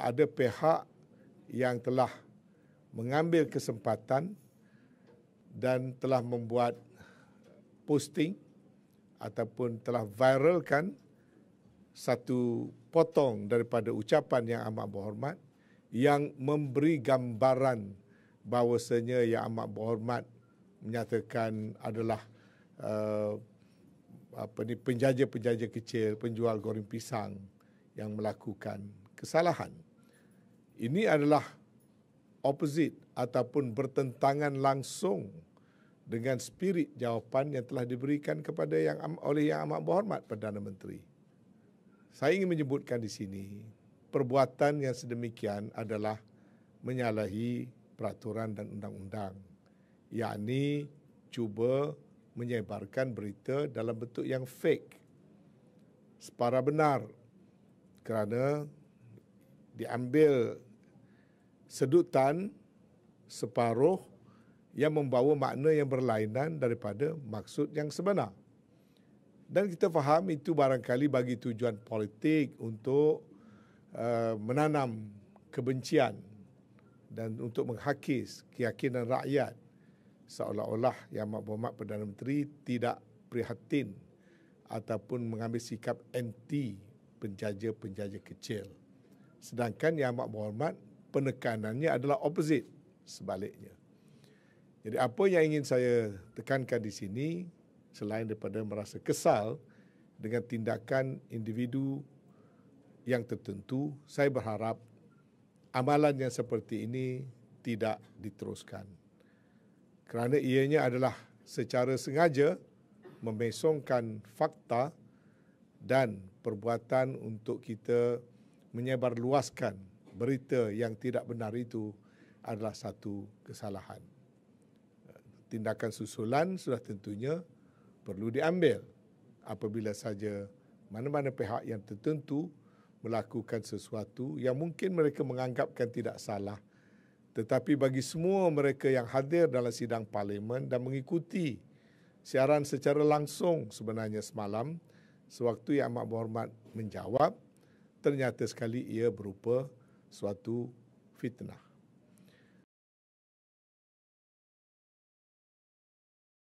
ada pihak yang telah mengambil kesempatan dan telah membuat posting ataupun telah viralkan satu potong daripada ucapan yang amat berhormat yang memberi gambaran bahawasanya yang amat berhormat menyatakan adalah uh, apa ni penjaja-penjaja kecil penjual goreng pisang yang melakukan kesalahan ini adalah opposite ataupun bertentangan langsung dengan spirit jawapan yang telah diberikan kepada yang oleh yang amat berhormat Perdana Menteri. Saya ingin menyebutkan di sini perbuatan yang sedemikian adalah menyalahi peraturan dan undang-undang yakni cuba menyebarkan berita dalam bentuk yang fake separa benar kerana diambil sedutan separuh yang membawa makna yang berlainan daripada maksud yang sebenar. Dan kita faham itu barangkali bagi tujuan politik untuk uh, menanam kebencian dan untuk menghakis keyakinan rakyat seolah-olah Yang Amat Berhormat Perdana Menteri tidak prihatin ataupun mengambil sikap anti penjaja-penjaja kecil. Sedangkan Yang Amat Berhormat penekanannya adalah opposite sebaliknya. Jadi apa yang ingin saya tekankan di sini selain daripada merasa kesal dengan tindakan individu yang tertentu, saya berharap amalan yang seperti ini tidak diteruskan. Kerana ianya adalah secara sengaja memesongkan fakta dan perbuatan untuk kita menyebarluaskan berita yang tidak benar itu adalah satu kesalahan. Tindakan susulan sudah tentunya perlu diambil apabila saja mana-mana pihak yang tertentu melakukan sesuatu yang mungkin mereka menganggapkan tidak salah tetapi bagi semua mereka yang hadir dalam sidang parlimen dan mengikuti siaran secara langsung sebenarnya semalam sewaktu yang amat berhormat menjawab ternyata sekali ia berupa suatu fitnah.